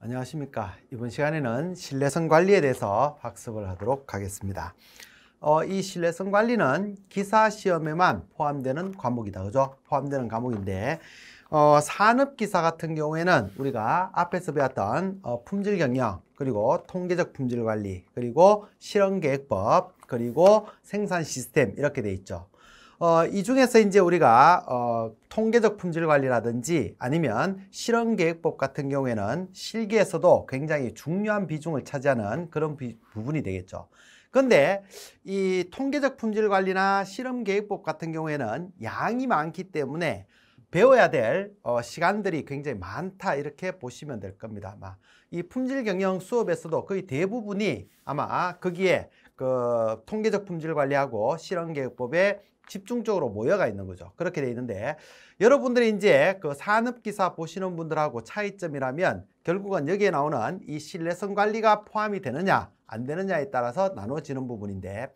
안녕하십니까. 이번 시간에는 신뢰성 관리에 대해서 학습을 하도록 하겠습니다. 어, 이 신뢰성 관리는 기사 시험에만 포함되는 과목이다. 그죠? 포함되는 과목인데, 어, 산업기사 같은 경우에는 우리가 앞에서 배웠던 어, 품질 경영, 그리고 통계적 품질 관리, 그리고 실험 계획법, 그리고 생산 시스템 이렇게 돼 있죠. 어, 이 중에서 이제 우리가 어, 통계적 품질 관리라든지 아니면 실험 계획법 같은 경우에는 실기에서도 굉장히 중요한 비중을 차지하는 그런 비, 부분이 되겠죠. 근데 이 통계적 품질 관리나 실험 계획법 같은 경우에는 양이 많기 때문에 배워야 될 어, 시간들이 굉장히 많다 이렇게 보시면 될 겁니다. 아마 이 품질 경영 수업에서도 거의 대부분이 아마 거기에 그 통계적 품질 관리하고 실험 계획법에 집중적으로 모여가 있는 거죠. 그렇게 돼 있는데 여러분들이 이제 그 산업기사 보시는 분들하고 차이점이라면 결국은 여기에 나오는 이 신뢰성 관리가 포함이 되느냐 안 되느냐에 따라서 나눠지는 부분인데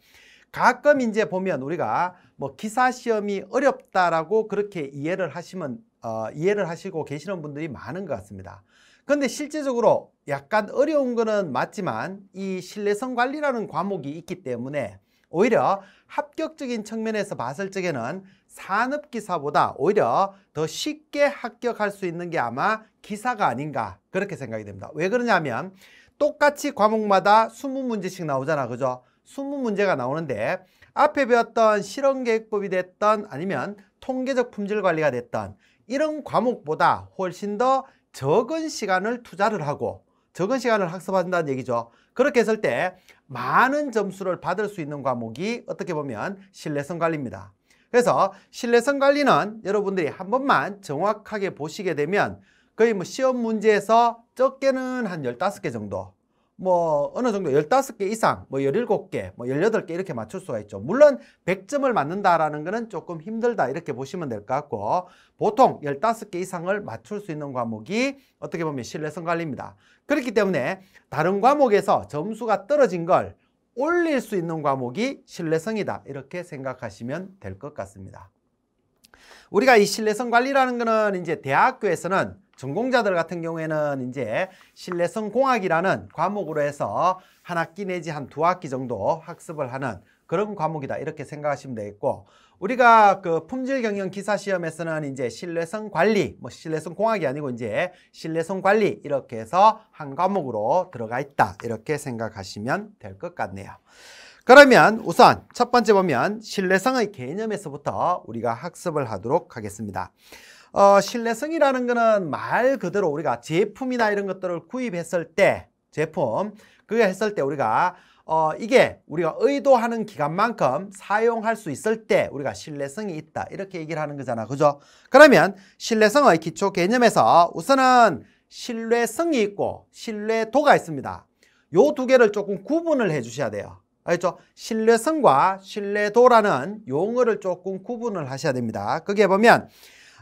가끔 이제 보면 우리가 뭐 기사 시험이 어렵다라고 그렇게 이해를 하시면 어, 이해를 하시고 계시는 분들이 많은 것 같습니다. 근데 실제적으로 약간 어려운 거는 맞지만 이 신뢰성 관리라는 과목이 있기 때문에 오히려 합격적인 측면에서 봤을 적에는 산업 기사보다 오히려 더 쉽게 합격할 수 있는 게 아마 기사가 아닌가 그렇게 생각이 됩니다. 왜 그러냐면 똑같이 과목마다 20문제씩 나오잖아. 그죠? 20문제가 나오는데 앞에 배웠던 실험계획법이 됐던 아니면 통계적 품질 관리가 됐던 이런 과목보다 훨씬 더 적은 시간을 투자를 하고 적은 시간을 학습한다는 얘기죠. 그렇게 했을 때 많은 점수를 받을 수 있는 과목이 어떻게 보면 신뢰성 관리입니다. 그래서 신뢰성 관리는 여러분들이 한 번만 정확하게 보시게 되면 거의 뭐 시험 문제에서 적게는 한 열다섯 개 정도 뭐 어느 정도 1 5개 이상 뭐1 7 개뭐 1 8개 이렇게 맞출 수가 있죠. 물론 1 0 0점을 맞는다라는 거는 조금 힘들다 이렇게 보시면 될 것 같고 보통 1 5개 이상을 맞출 수 있는 과목이 어떻게 보면 신뢰성 관리입니다. 그렇기 때문에 다른 과목에서 점수가 떨어진 걸 올릴 수 있는 과목이 신뢰성이다 이렇게 생각하시면 될 것 같습니다. 우리가 이 신뢰성 관리라는 거는 이제 대학교에서는 전공자들 같은 경우에는 이제 신뢰성 공학이라는 과목으로 해서 한 학기 내지 한 두 학기 정도 학습을 하는 그런 과목이다 이렇게 생각하시면 되겠고 우리가 그 품질 경영 기사 시험에서는 이제 신뢰성 관리 뭐 신뢰성 공학이 아니고 이제 신뢰성 관리 이렇게 해서 한 과목으로 들어가 있다 이렇게 생각하시면 될 것 같네요. 그러면 우선 첫 번째 보면 신뢰성의 개념에서부터 우리가 학습을 하도록 하겠습니다. 어, 신뢰성이라는 거는 말 그대로 우리가 제품이나 이런 것들을 구입했을 때 제품 그게 했을 때 우리가 어, 이게 우리가 의도하는 기간만큼 사용할 수 있을 때 우리가 신뢰성이 있다 이렇게 얘기를 하는 거잖아 그죠? 그러면 신뢰성의 기초 개념에서 우선은 신뢰성이 있고 신뢰도가 있습니다 요 두 개를 조금 구분을 해 주셔야 돼요 알겠죠? 신뢰성과 신뢰도라는 용어를 조금 구분을 하셔야 됩니다 그게 보면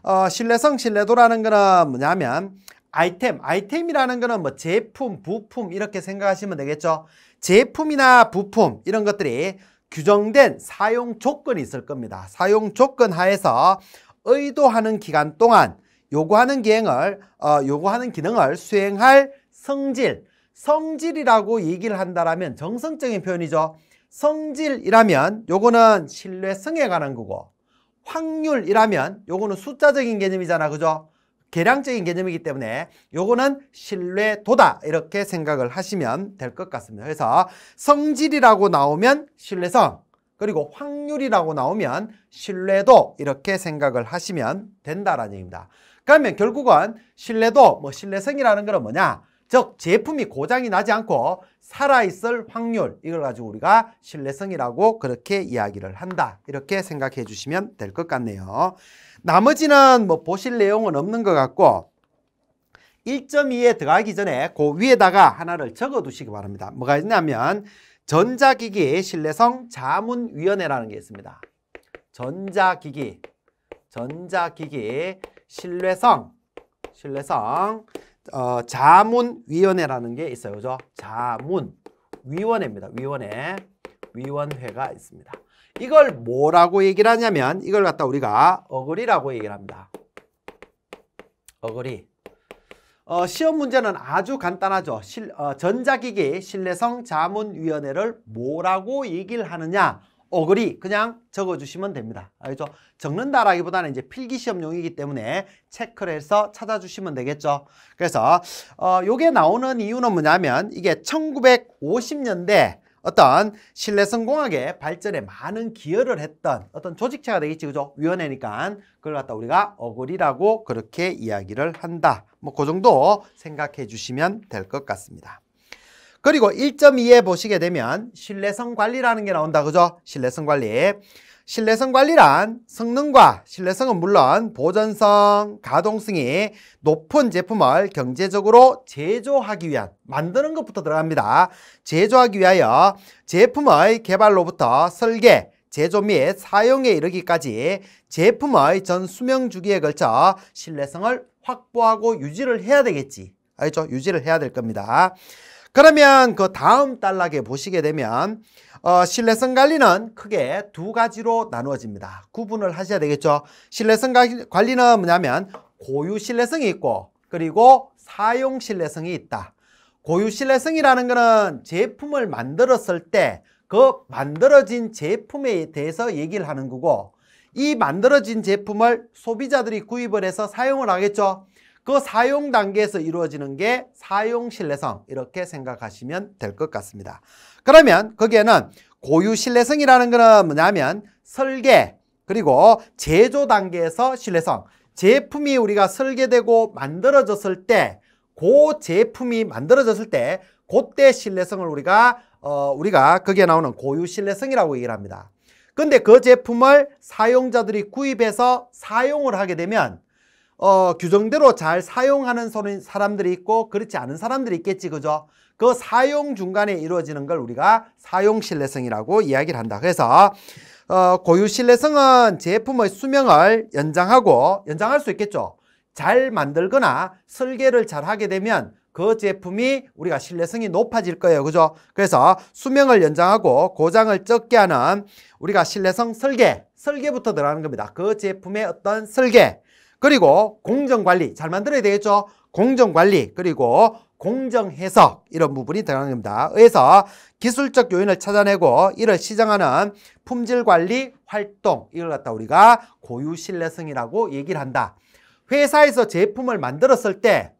어, 신뢰성, 신뢰도라는 거는 뭐냐면 아이템, 아이템이라는 거는 뭐 제품, 부품 이렇게 생각하시면 되겠죠. 제품이나 부품 이런 것들이 규정된 사용 조건이 있을 겁니다. 사용 조건 하에서 의도하는 기간 동안 요구하는 기행을 어, 요구하는 기능을 수행할 성질, 성질이라고 얘기를 한다라면 정성적인 표현이죠. 성질이라면 요거는 신뢰성에 관한 거고 확률이라면 요거는 숫자적인 개념이잖아. 그죠? 계량적인 개념이기 때문에 요거는 신뢰도다 이렇게 생각을 하시면 될 것 같습니다. 그래서 성질이라고 나오면 신뢰성 그리고 확률이라고 나오면 신뢰도 이렇게 생각을 하시면 된다라는 얘기입니다. 그러면 결국은 신뢰도 뭐 신뢰성이라는 거는 뭐냐 즉 제품이 고장이 나지 않고 살아있을 확률 이걸 가지고 우리가 신뢰성이라고 그렇게 이야기를 한다 이렇게 생각해 주시면 될 것 같네요 나머지는 뭐 보실 내용은 없는 것 같고 1.2에 들어가기 전에 그 위에다가 하나를 적어 두시기 바랍니다 뭐가 있냐면 전자기기 신뢰성 자문위원회라는 게 있습니다 전자기기 전자기기 신뢰성 신뢰성 어, 자문위원회라는 게 있어요. 그죠? 자문위원회입니다. 위원회. 위원회가 있습니다. 이걸 뭐라고 얘기를 하냐면 이걸 갖다 우리가 어글이라고 얘기를 합니다. 어글이. 어, 시험 문제는 아주 간단하죠. 실, 어, 전자기기 신뢰성 자문위원회를 뭐라고 얘기를 하느냐 오글이 그냥 적어주시면 됩니다. 알겠죠? 적는다라기보다는 이제 필기시험용이기 때문에 체크를 해서 찾아주시면 되겠죠. 그래서 어, 요게 나오는 이유는 뭐냐면 이게 1950년대 어떤 신뢰성공학의 발전에 많은 기여를 했던 어떤 조직체가 되겠지 그죠? 위원회니까 그걸 갖다 우리가 어글이라고 그렇게 이야기를 한다. 뭐 그 정도 생각해 주시면 될 것 같습니다. 그리고 1.2에 보시게 되면 신뢰성 관리라는 게 나온다. 그죠? 신뢰성 관리. 신뢰성 관리란 성능과 신뢰성은 물론 보전성, 가동성이 높은 제품을 경제적으로 제조하기 위한 만드는 것부터 들어갑니다. 제조하기 위하여 제품의 개발로부터 설계, 제조 및 사용에 이르기까지 제품의 전 수명 주기에 걸쳐 신뢰성을 확보하고 유지를 해야 되겠지. 알죠? 유지를 해야 될 겁니다. 그러면 그 다음 단락에 보시게 되면 어, 신뢰성 관리는 크게 두 가지로 나누어집니다. 구분을 하셔야 되겠죠. 신뢰성 관리는 뭐냐면 고유 신뢰성이 있고 그리고 사용 신뢰성이 있다. 고유 신뢰성이라는 것은 제품을 만들었을 때 그 만들어진 제품에 대해서 얘기를 하는 거고 이 만들어진 제품을 소비자들이 구입을 해서 사용을 하겠죠. 그 사용 단계에서 이루어지는 게 사용 신뢰성 이렇게 생각하시면 될 것 같습니다. 그러면 거기에는 고유 신뢰성이라는 것은 뭐냐면 설계 그리고 제조 단계에서 신뢰성 제품이 우리가 설계되고 만들어졌을 때그 제품이 만들어졌을 때 그때 신뢰성을 우리가 어 우리가 거기에 나오는 고유 신뢰성이라고 얘기를 합니다. 근데 그 제품을 사용자들이 구입해서 사용을 하게 되면 어, 규정대로 잘 사용하는 사람들이 있고 그렇지 않은 사람들이 있겠지 그죠? 그 사용 중간에 이루어지는 걸 우리가 사용 신뢰성이라고 이야기를 한다. 그래서 어, 고유 신뢰성은 제품의 수명을 연장하고 연장할 수 있겠죠. 잘 만들거나 설계를 잘 하게 되면 그 제품이 우리가 신뢰성이 높아질 거예요. 그죠? 그래서 수명을 연장하고 고장을 적게 하는 우리가 신뢰성 설계, 설계부터 들어가는 겁니다. 그 제품의 어떤 설계, 그리고 공정관리 잘 만들어야 되겠죠? 공정관리 그리고 공정해석 이런 부분이 들어가는 겁니다. 그래서 기술적 요인을 찾아내고 이를 시정하는 품질관리 활동 이걸 갖다 우리가 고유 신뢰성이라고 얘기를 한다. 회사에서 제품을 만들었을 때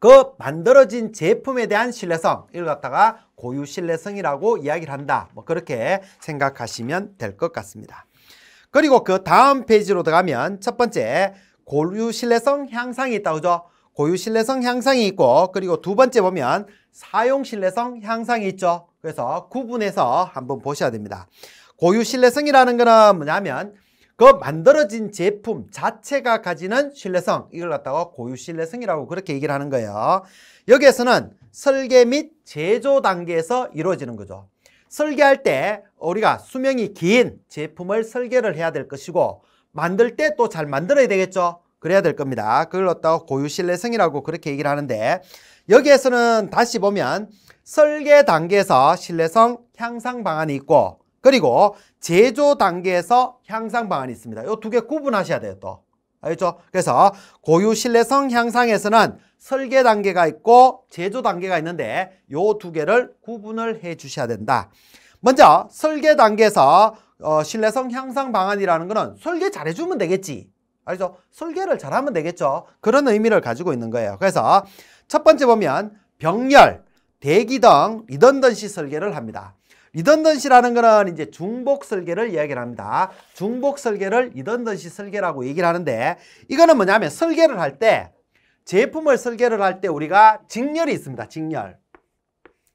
그 만들어진 제품에 대한 신뢰성 이걸 갖다가 고유 신뢰성이라고 이야기를 한다. 뭐 그렇게 생각하시면 될 것 같습니다. 그리고 그 다음 페이지로 들어가면 첫 번째 고유 신뢰성 향상이 있다 그죠? 고유 신뢰성 향상이 있고 그리고 두 번째 보면 사용 신뢰성 향상이 있죠. 그래서 구분해서 한번 보셔야 됩니다. 고유 신뢰성이라는 거는 뭐냐면 그 만들어진 제품 자체가 가지는 신뢰성 이걸 갖다가 고유 신뢰성이라고 그렇게 얘기를 하는 거예요. 여기에서는 설계 및 제조 단계에서 이루어지는 거죠. 설계할 때 우리가 수명이 긴 제품을 설계를 해야 될 것이고 만들 때 또 잘 만들어야 되겠죠. 그래야 될 겁니다. 그걸 갖다가 고유신뢰성이라고 그렇게 얘기를 하는데 여기에서는 다시 보면 설계 단계에서 신뢰성 향상 방안이 있고 그리고 제조 단계에서 향상 방안이 있습니다. 이 두 개 구분하셔야 돼요 또. 알겠죠? 그래서 고유 신뢰성 향상에서는 설계 단계가 있고 제조 단계가 있는데 요 두 개를 구분을 해 주셔야 된다. 먼저 설계 단계에서 어, 신뢰성 향상 방안이라는 거는 설계 잘해주면 되겠지. 알죠? 설계를 잘하면 되겠죠. 그런 의미를 가지고 있는 거예요. 그래서 첫 번째 보면 병렬, 대기 등 리던던시 설계를 합니다. 리던던시라는 거는 이제 중복 설계를 이야기를 합니다. 중복 설계를 리던던시 설계라고 얘기를 하는데 이거는 뭐냐면 설계를 할 때 제품을 설계를 할 때 우리가 직렬이 있습니다. 직렬.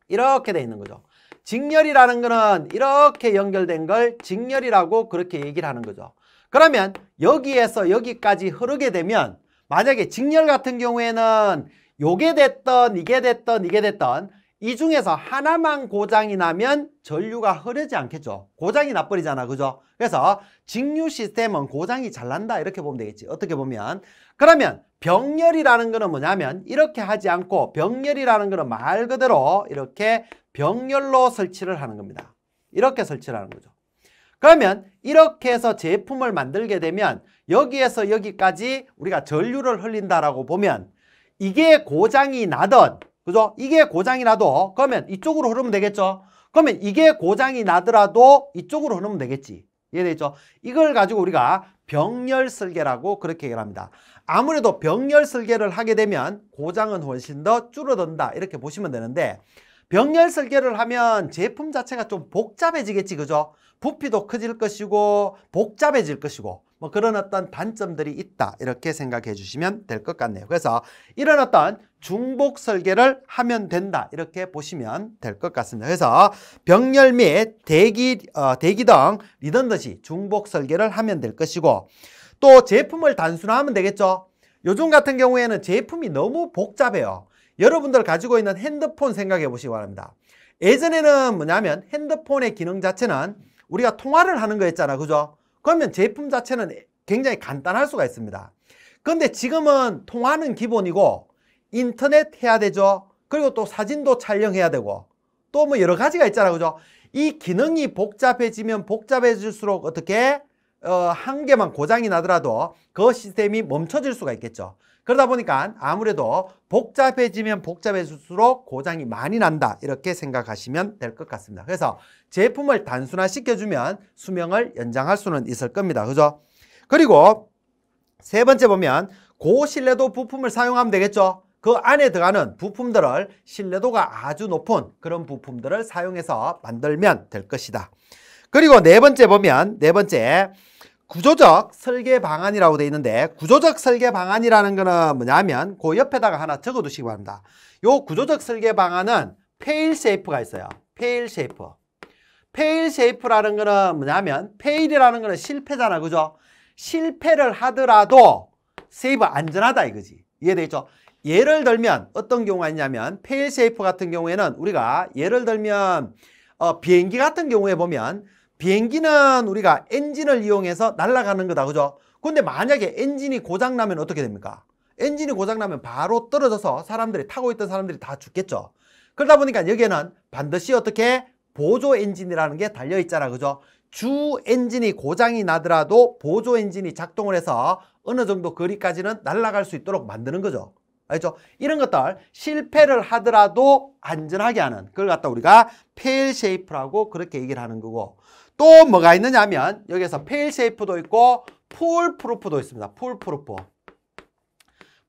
이렇게 돼 있는 거죠. 직렬이라는 거는 이렇게 연결된 걸 직렬이라고 그렇게 얘기를 하는 거죠. 그러면 여기에서 여기까지 흐르게 되면 만약에 직렬 같은 경우에는 요게 됐던 이게 됐던 이게 됐던 이 중에서 하나만 고장이 나면 전류가 흐르지 않겠죠. 고장이 나버리잖아. 그죠? 그래서 직류 시스템은 고장이 잘 난다. 이렇게 보면 되겠지. 어떻게 보면. 그러면 병렬이라는 거는 뭐냐면 이렇게 하지 않고 병렬이라는 거는 말 그대로 이렇게 병렬로 설치를 하는 겁니다. 이렇게 설치를 하는 거죠. 그러면 이렇게 해서 제품을 만들게 되면 여기에서 여기까지 우리가 전류를 흘린다라고 보면 이게 고장이 나던 그죠? 이게 고장이 나도 그러면 이쪽으로 흐르면 되겠죠? 그러면 이게 고장이 나더라도 이쪽으로 흐르면 되겠지. 이해되죠? 이걸 가지고 우리가 병렬 설계라고 그렇게 얘기를 합니다. 아무래도 병렬 설계를 하게 되면 고장은 훨씬 더 줄어든다 이렇게 보시면 되는데 병렬 설계를 하면 제품 자체가 좀 복잡해지겠지 그죠? 부피도 커질 것이고 복잡해질 것이고 뭐 그런 어떤 단점들이 있다 이렇게 생각해 주시면 될 것 같네요. 그래서 이런 어떤 중복 설계를 하면 된다 이렇게 보시면 될 것 같습니다. 그래서 병렬 및 대기, 어, 대기 등 리던더시 중복 설계를 하면 될 것이고 또 제품을 단순화하면 되겠죠. 요즘 같은 경우에는 제품이 너무 복잡해요. 여러분들 가지고 있는 핸드폰 생각해 보시기 바랍니다. 예전에는 뭐냐면 핸드폰의 기능 자체는 우리가 통화를 하는 거였잖아. 그죠? 그러면 제품 자체는 굉장히 간단할 수가 있습니다. 근데 지금은 통화는 기본이고 인터넷 해야 되죠. 그리고 또 사진도 촬영해야 되고 또 뭐 여러 가지가 있잖아요. 그죠? 이 기능이 복잡해지면 복잡해질수록 어떻게 어, 한 개만 고장이 나더라도 그 시스템이 멈춰질 수가 있겠죠. 그러다 보니까 아무래도 복잡해지면 복잡해질수록 고장이 많이 난다 이렇게 생각하시면 될 것 같습니다. 그래서 제품을 단순화시켜주면 수명을 연장할 수는 있을 겁니다. 그죠? 그리고 세 번째 보면 고신뢰도 부품을 사용하면 되겠죠. 그 안에 들어가는 부품들을 신뢰도가 아주 높은 그런 부품들을 사용해서 만들면 될 것이다. 그리고 네 번째 보면 네 번째 구조적 설계 방안이라고 되어 있는데 구조적 설계 방안이라는 거는 뭐냐면 그 옆에다가 하나 적어 두시기 바랍니다. 요 구조적 설계 방안은 페일 세이프가 있어요. 페일 세이프. 페일 세이프라는 거는 뭐냐면 페일이라는 거는 실패잖아. 그죠? 실패를 하더라도 세이브 안전하다 이거지. 이해되죠? 예를 들면 어떤 경우가 있냐면 페일 세이프 같은 경우에는 우리가 예를 들면 어, 비행기 같은 경우에 보면 비행기는 우리가 엔진을 이용해서 날아가는 거다 그죠? 근데 만약에 엔진이 고장나면 어떻게 됩니까? 엔진이 고장나면 바로 떨어져서 사람들이 타고 있던 사람들이 다 죽겠죠. 그러다 보니까 여기에는 반드시 어떻게 보조 엔진이라는 게 달려 있잖아 그죠? 주 엔진이 고장이 나더라도 보조 엔진이 작동을 해서 어느 정도 거리까지는 날아갈 수 있도록 만드는 거죠. 알죠? 이런 것들 실패를 하더라도 안전하게 하는 그걸 갖다 우리가 페일 쉐이프라고 그렇게 얘기를 하는 거고 또 뭐가 있느냐면 하 여기서 페일세이프도 있고 풀프루프도 있습니다. 풀프루프.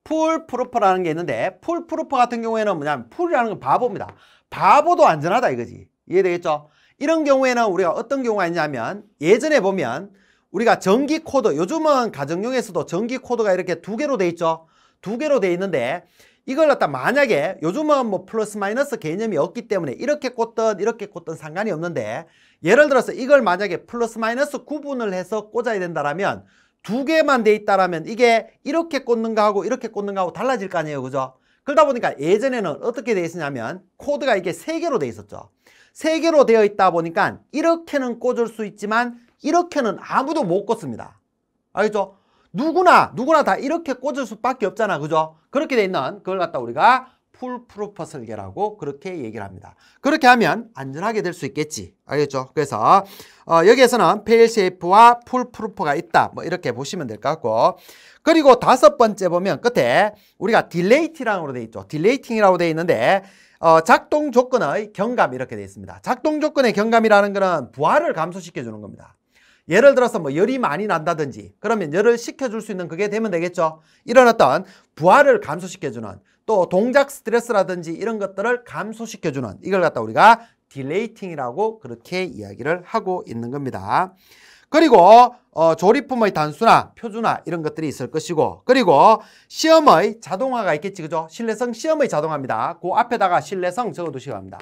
풀프루프라는 게 있는데 풀프루프 같은 경우에는 뭐냐면 풀이라는 건 바보입니다. 바보도 안전하다 이거지. 이해되겠죠? 이런 경우에는 우리가 어떤 경우가 있냐면 예전에 보면 우리가 전기 코드 요즘은 가정용에서도 전기 코드가 이렇게 두 개로 돼 있죠. 두 개로 돼 있는데 이걸 갖다 만약에 요즘은 뭐 플러스 마이너스 개념이 없기 때문에 이렇게 꽂든 이렇게 꽂든 상관이 없는데 예를 들어서 이걸 만약에 플러스 마이너스 구분을 해서 꽂아야 된다라면 두 개만 돼 있다라면 이게 이렇게 꽂는가 하고 이렇게 꽂는가 하고 달라질 거 아니에요 그죠? 그러다 보니까 예전에는 어떻게 돼 있었냐면 코드가 이게 세 개로 돼 있었죠 세 개로 되어 있다 보니까 이렇게는 꽂을 수 있지만 이렇게는 아무도 못 꽂습니다 알겠죠? 누구나 누구나 다 이렇게 꽂을 수밖에 없잖아 그죠? 그렇게 돼 있는 그걸 갖다 우리가 풀프로퍼 설계라고 그렇게 얘기를 합니다. 그렇게 하면 안전하게 될 수 있겠지. 알겠죠? 그래서 어, 여기에서는 페일세이프와 풀프로퍼가 있다. 뭐 이렇게 보시면 될 것 같고 그리고 다섯 번째 보면 끝에 우리가 딜레이티라고 돼 있죠. 딜레이팅이라고 돼 있는데 어, 작동 조건의 경감 이렇게 돼 있습니다. 작동 조건의 경감이라는 거는 부하를 감소시켜 주는 겁니다. 예를 들어서 뭐 열이 많이 난다든지 그러면 열을 식혀줄 수 있는 그게 되면 되겠죠. 이런 어떤 부하를 감소시켜주는 또 동작 스트레스라든지 이런 것들을 감소시켜주는 이걸 갖다 우리가 딜레이팅이라고 그렇게 이야기를 하고 있는 겁니다. 그리고 어, 조리품의 단순화, 표준화 이런 것들이 있을 것이고 그리고 시험의 자동화가 있겠지 그죠? 신뢰성 시험의 자동화입니다. 그 앞에다가 신뢰성 적어두시기 바랍니다.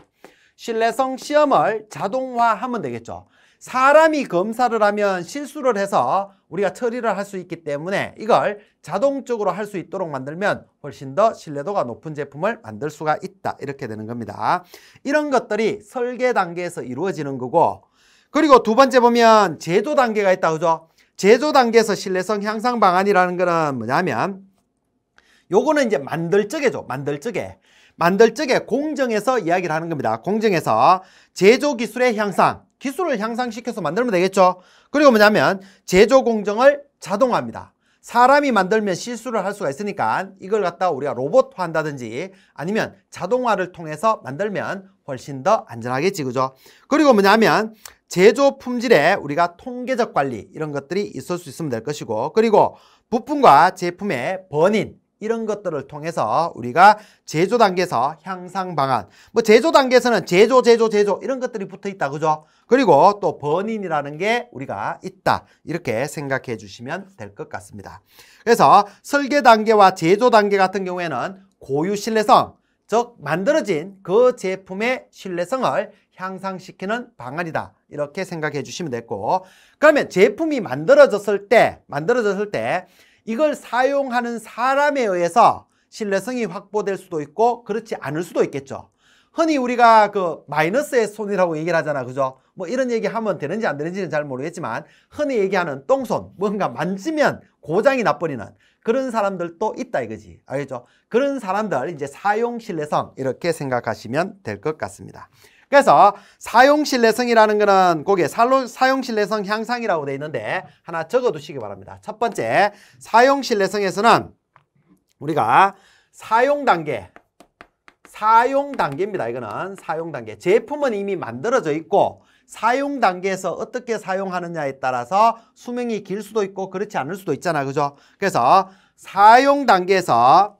신뢰성 시험을 자동화하면 되겠죠. 사람이 검사를 하면 실수를 해서 우리가 처리를 할 수 있기 때문에 이걸 자동적으로 할 수 있도록 만들면 훨씬 더 신뢰도가 높은 제품을 만들 수가 있다 이렇게 되는 겁니다 이런 것들이 설계 단계에서 이루어지는 거고 그리고 두 번째 보면 제조 단계가 있다 그죠 제조 단계에서 신뢰성 향상 방안이라는 거는 뭐냐면 요거는 이제 만들 적에죠 만들 적에 만들 적에 공정에서 이야기를 하는 겁니다 공정에서 제조 기술의 향상 기술을 향상시켜서 만들면 되겠죠. 그리고 뭐냐면 제조 공정을 자동화합니다. 사람이 만들면 실수를 할 수가 있으니까 이걸 갖다 우리가 로봇화한다든지 아니면 자동화를 통해서 만들면 훨씬 더 안전하겠지 그죠? 그리고 뭐냐면 제조 품질에 우리가 통계적 관리 이런 것들이 있을 수 있으면 될 것이고 그리고 부품과 제품의 번인 이런 것들을 통해서 우리가 제조 단계에서 향상 방안 뭐 제조 단계에서는 제조 제조 제조 이런 것들이 붙어 있다 그죠 그리고 또 번인이라는 게 우리가 있다 이렇게 생각해 주시면 될 것 같습니다 그래서 설계 단계와 제조 단계 같은 경우에는 고유 신뢰성 즉 만들어진 그 제품의 신뢰성을 향상시키는 방안이다 이렇게 생각해 주시면 됐고 그러면 제품이 만들어졌을 때 만들어졌을 때 이걸 사용하는 사람에 의해서 신뢰성이 확보될 수도 있고 그렇지 않을 수도 있겠죠. 흔히 우리가 그 마이너스의 손이라고 얘기를 하잖아. 그죠? 뭐 이런 얘기 하면 되는지 안 되는지는 잘 모르겠지만 흔히 얘기하는 똥손, 뭔가 만지면 고장이 나버리는 그런 사람들도 있다 이거지. 알겠죠? 그런 사람들 이제 사용 신뢰성 이렇게 생각하시면 될 것 같습니다. 그래서 사용신뢰성이라는 거는 거기에 살로, 사용신뢰성 향상이라고 돼 있는데 하나 적어두시기 바랍니다. 첫 번째, 사용신뢰성에서는 우리가 사용 단계, 사용 단계입니다. 이거는 사용 단계. 제품은 이미 만들어져 있고 사용 단계에서 어떻게 사용하느냐에 따라서 수명이 길 수도 있고 그렇지 않을 수도 있잖아. 그죠? 그래서 사용 단계에서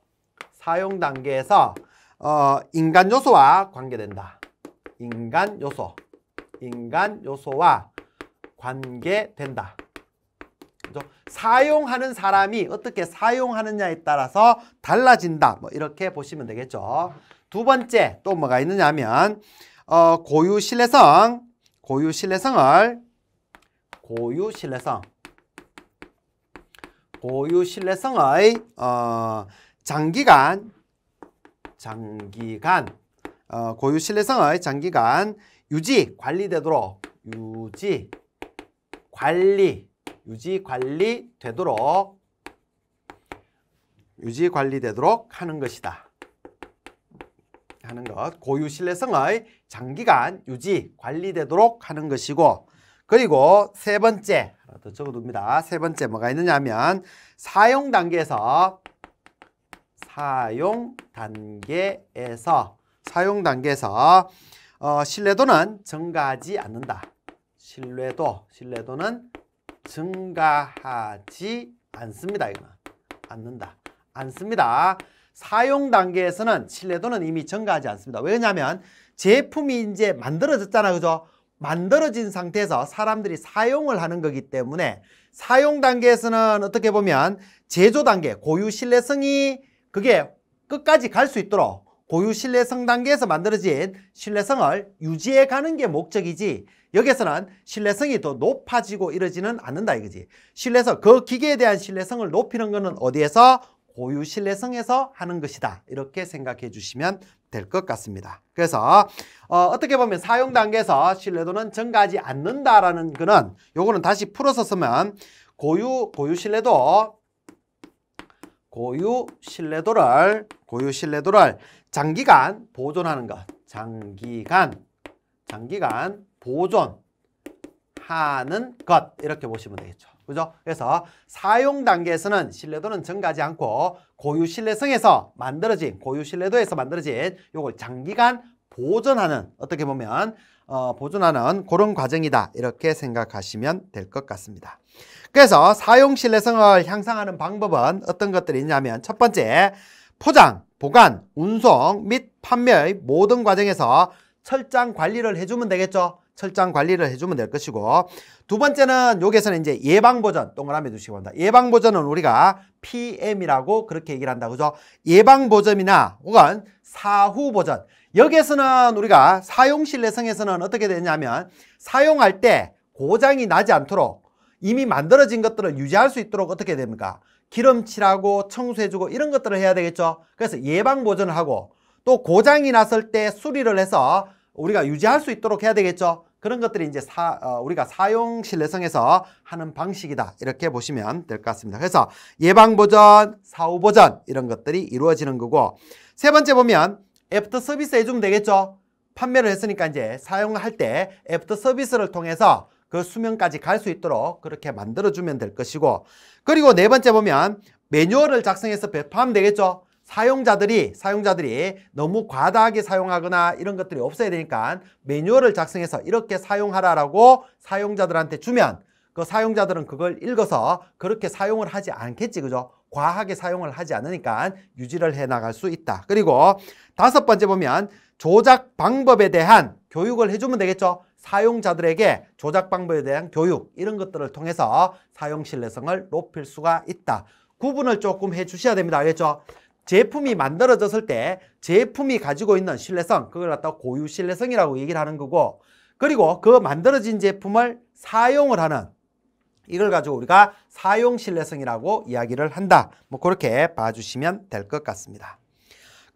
사용 단계에서 어, 인간 요소와 관계된다. 인간 요소, 인간 요소와 관계된다. 그죠? 사용하는 사람이 어떻게 사용하느냐에 따라서 달라진다. 뭐 이렇게 보시면 되겠죠. 두 번째 또 뭐가 있느냐면 어, 고유 신뢰성, 고유 신뢰성을 고유 신뢰성, 고유 신뢰성의 어, 장기간, 장기간 어, 고유 신뢰성을 장기간 유지 관리되도록 유지 관리 유지 관리 되도록 유지 관리되도록 하는 것이다. 하는 것 고유 신뢰성의 장기간 유지 관리되도록 하는 것이고 그리고 세 번째 하나 더 적어둡니다. 세 번째 뭐가 있느냐면 사용 단계에서 사용 단계에서 사용 단계에서 어, 신뢰도는 증가하지 않는다. 신뢰도, 신뢰도는 증가하지 않습니다. 이거는 않는다. 않습니다. 사용 단계에서는 신뢰도는 이미 증가하지 않습니다. 왜냐하면 제품이 이제 만들어졌잖아. 그죠? 만들어진 상태에서 사람들이 사용을 하는 거기 때문에 사용 단계에서는 어떻게 보면 제조 단계, 고유 신뢰성이 그게 끝까지 갈 수 있도록 고유 신뢰성 단계에서 만들어진 신뢰성을 유지해 가는 게 목적이지 여기에서는 신뢰성이 더 높아지고 이러지는 않는다 이거지 신뢰성, 그 기계에 대한 신뢰성을 높이는 것은 어디에서? 고유 신뢰성에서 하는 것이다 이렇게 생각해 주시면 될 것 같습니다 그래서 어, 떻게 보면 사용 단계에서 신뢰도는 증가하지 않는다라는 거는 요거는 다시 풀어서 쓰면 고유 고유 신뢰도 고유 신뢰도를 고유 신뢰도를 장기간 보존하는 것. 장기간 장기간 보존하는 것 이렇게 보시면 되겠죠. 그죠? 그래서 사용 단계에서는 신뢰도는 증가하지 않고 고유 신뢰성에서 만들어진 고유 신뢰도에서 만들어진 요걸 장기간 보존하는 어떻게 보면 어, 보존하는 그런 과정이다 이렇게 생각하시면 될 것 같습니다. 그래서 사용 신뢰성을 향상하는 방법은 어떤 것들이 있냐면 첫 번째, 포장, 보관, 운송 및 판매의 모든 과정에서 철장 관리를 해주면 되겠죠. 철장 관리를 해주면 될 것이고 두 번째는 여기에서는 이제 예방보전 동그라미 두시기 바랍니다. 예방보전은 우리가 PM이라고 그렇게 얘기를 한다. 그죠? 예방보전이나 혹은 사후보전 여기에서는 우리가 사용신뢰성에서는 어떻게 되냐면 사용할 때 고장이 나지 않도록 이미 만들어진 것들을 유지할 수 있도록 어떻게 됩니까? 기름칠하고 청소해주고 이런 것들을 해야 되겠죠. 그래서 예방 보전을 하고 또 고장이 났을 때 수리를 해서 우리가 유지할 수 있도록 해야 되겠죠. 그런 것들이 이제 사, 어, 우리가 사용 신뢰성에서 하는 방식이다. 이렇게 보시면 될 것 같습니다. 그래서 예방 보전, 사후 보전 이런 것들이 이루어지는 거고 세 번째 보면 애프터 서비스 해주면 되겠죠. 판매를 했으니까 이제 사용할 때 애프터 서비스를 통해서 그 수면까지 갈 수 있도록 그렇게 만들어주면 될 것이고 그리고 네 번째 보면 매뉴얼을 작성해서 배포하면 되겠죠. 사용자들이 사용자들이 너무 과다하게 사용하거나 이런 것들이 없어야 되니까 매뉴얼을 작성해서 이렇게 사용하라라고 사용자들한테 주면 그 사용자들은 그걸 읽어서 그렇게 사용을 하지 않겠지 그죠? 과하게 사용을 하지 않으니까 유지를 해 나갈 수 있다. 그리고 다섯 번째 보면 조작 방법에 대한 교육을 해주면 되겠죠. 사용자들에게 조작 방법에 대한 교육 이런 것들을 통해서 사용 신뢰성을 높일 수가 있다. 구분을 조금 해주셔야 됩니다. 알겠죠? 제품이 만들어졌을 때 제품이 가지고 있는 신뢰성 그걸 갖다 고유 신뢰성이라고 얘기를 하는 거고 그리고 그 만들어진 제품을 사용을 하는 이걸 가지고 우리가 사용 신뢰성이라고 이야기를 한다. 뭐 그렇게 봐주시면 될 것 같습니다.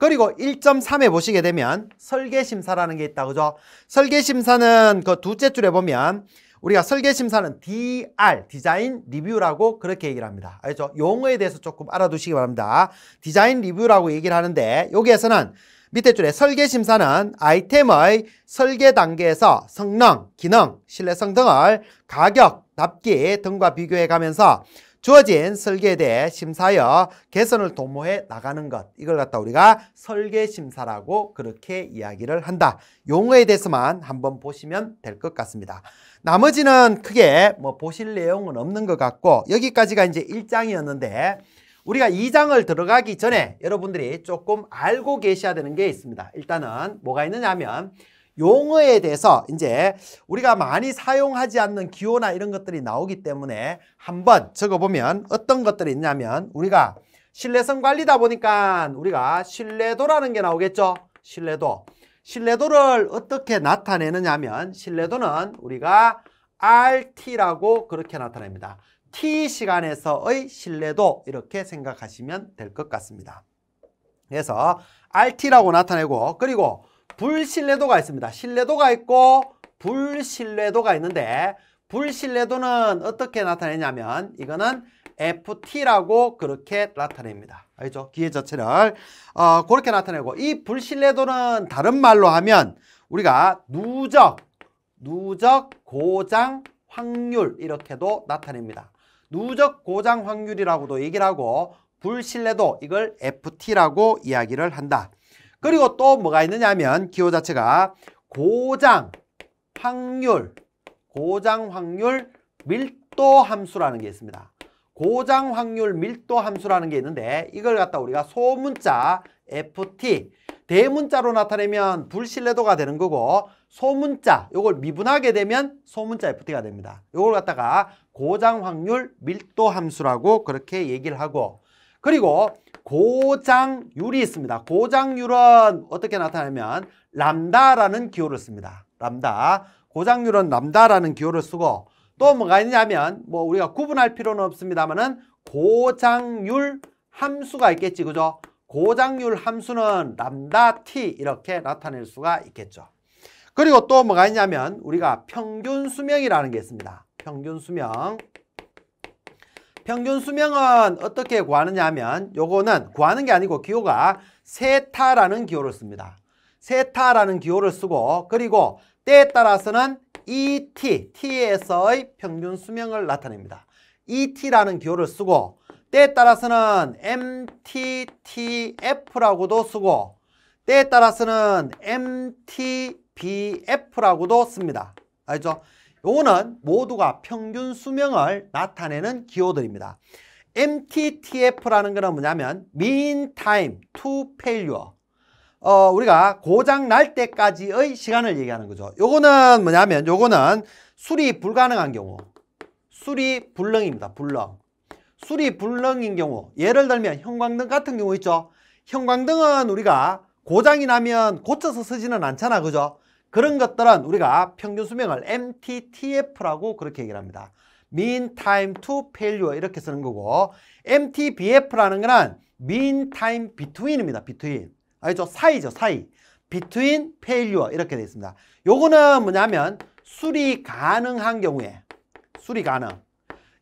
그리고 1.3에 보시게 되면 설계심사라는 게 있다. 그죠? 설계심사는 그두째 줄에 보면 우리가 설계심사는 DR, 디자인 리뷰라고 그렇게 얘기를 합니다. 알죠? 용어에 대해서 조금 알아두시기 바랍니다. 디자인 리뷰라고 얘기를 하는데 여기에서는 밑에 줄에 설계심사는 아이템의 설계 단계에서 성능, 기능, 신뢰성 등을 가격, 납기 등과 비교해 가면서 주어진 설계에 대해 심사하여 개선을 도모해 나가는 것 이걸 갖다 우리가 설계 심사라고 그렇게 이야기를 한다. 용어에 대해서만 한번 보시면 될 것 같습니다. 나머지는 크게 뭐 보실 내용은 없는 것 같고 여기까지가 이제 1장이었는데 우리가 2장을 들어가기 전에 여러분들이 조금 알고 계셔야 되는 게 있습니다. 일단은 뭐가 있느냐 하면 용어에 대해서 이제 우리가 많이 사용하지 않는 기호나 이런 것들이 나오기 때문에 한번 적어보면 어떤 것들이 있냐면 우리가 신뢰성 관리다 보니까 우리가 신뢰도라는 게 나오겠죠. 신뢰도. 신뢰도를 어떻게 나타내느냐 하면 신뢰도는 우리가 RT라고 그렇게 나타냅니다. T 시간에서의 신뢰도 이렇게 생각하시면 될 것 같습니다. 그래서 RT라고 나타내고 그리고 불신뢰도가 있습니다. 신뢰도가 있고 불신뢰도가 있는데 불신뢰도는 어떻게 나타내냐면 이거는 FT라고 그렇게 나타냅니다. 알죠? 기회 자체를 어, 그렇게 나타내고 이 불신뢰도는 다른 말로 하면 우리가 누적, 누적 고장 확률 이렇게도 나타냅니다. 누적 고장 확률이라고도 얘기를 하고 불신뢰도 이걸 FT라고 이야기를 한다. 그리고 또 뭐가 있느냐면 하 기호 자체가 고장 확률, 고장 확률 밀도 함수라는 게 있습니다. 고장 확률 밀도 함수라는 게 있는데 이걸 갖다 우리가 소문자 ft 대문자로 나타내면 불신뢰도가 되는 거고 소문자 요걸 미분하게 되면 소문자 ft가 됩니다. 요걸 갖다가 고장 확률 밀도 함수라고 그렇게 얘기를 하고 그리고 고장율이 있습니다. 고장률은 어떻게 나타나면 람다라는 기호를 씁니다. 람다. 고장률은 람다라는 기호를 쓰고 또 뭐가 있냐면 뭐 우리가 구분할 필요는 없습니다만은 고장률 함수가 있겠지 그죠? 고장률 함수는 람다 t 이렇게 나타낼 수가 있겠죠. 그리고 또 뭐가 있냐면 우리가 평균 수명이라는 게 있습니다. 평균 수명. 평균 수명은 어떻게 구하느냐 하면 요거는 구하는 게 아니고 기호가 세타라는 기호를 씁니다. 세타라는 기호를 쓰고 그리고 때에 따라서는 ET, T에서의 평균 수명을 나타냅니다. ET라는 기호를 쓰고 때에 따라서는 MTTF라고도 쓰고 때에 따라서는 MTBF라고도 씁니다. 알죠? 요거는 모두가 평균 수명을 나타내는 기호들입니다. MTTF라는 거는 뭐냐면 mean time to failure. 어, 우리가 고장 날 때까지의 시간을 얘기하는 거죠. 요거는 뭐냐면 요거는 수리 불가능한 경우. 수리 불능입니다. 불능. 수리 불능인 경우. 예를 들면 형광등 같은 경우 있죠. 형광등은 우리가 고장이 나면 고쳐서 쓰지는 않잖아. 그죠? 그런 것들은 우리가 평균 수명을 MTTF라고 그렇게 얘기를 합니다. mean time to failure 이렇게 쓰는 거고 MTBF라는 거는 mean time between입니다. between. 알죠? 사이죠, 사이. between failure 이렇게 되어 있습니다. 요거는 뭐냐면 수리 가능한 경우에 수리 가능.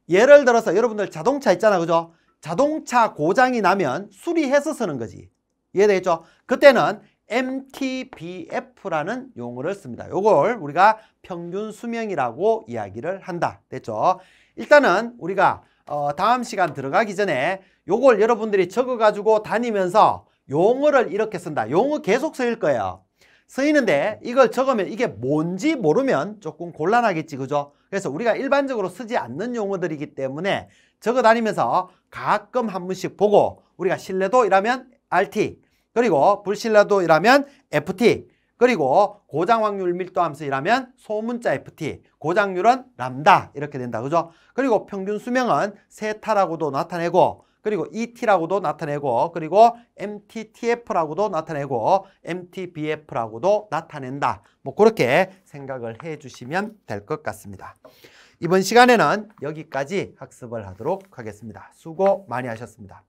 예를 들어서 여러분들 자동차 있잖아. 그죠? 자동차 고장이 나면 수리해서 쓰는 거지. 이해되겠죠? 그때는 MTBF라는 용어를 씁니다. 이걸 우리가 평균 수명이라고 이야기를 한다. 됐죠? 일단은 우리가 어, 다음 시간 들어가기 전에 이걸 여러분들이 적어가지고 다니면서 용어를 이렇게 쓴다. 용어 계속 쓰일 거예요. 쓰이는데 이걸 적으면 이게 뭔지 모르면 조금 곤란하겠지 그죠? 그래서 우리가 일반적으로 쓰지 않는 용어들이기 때문에 적어 다니면서 가끔 한 번씩 보고 우리가 신뢰도 이라면 RT 그리고 불신라도이라면 FT 그리고 고장 확률 밀도 함수이라면 소문자 FT, 고장률은 람다 이렇게 된다. 그죠? 그리고 평균 수명은 세타라고도 나타내고 그리고 ET라고도 나타내고 그리고 MTTF라고도 나타내고 MTBF라고도 나타낸다. 뭐 그렇게 생각을 해주시면 될 것 같습니다. 이번 시간에는 여기까지 학습을 하도록 하겠습니다. 수고 많이 하셨습니다.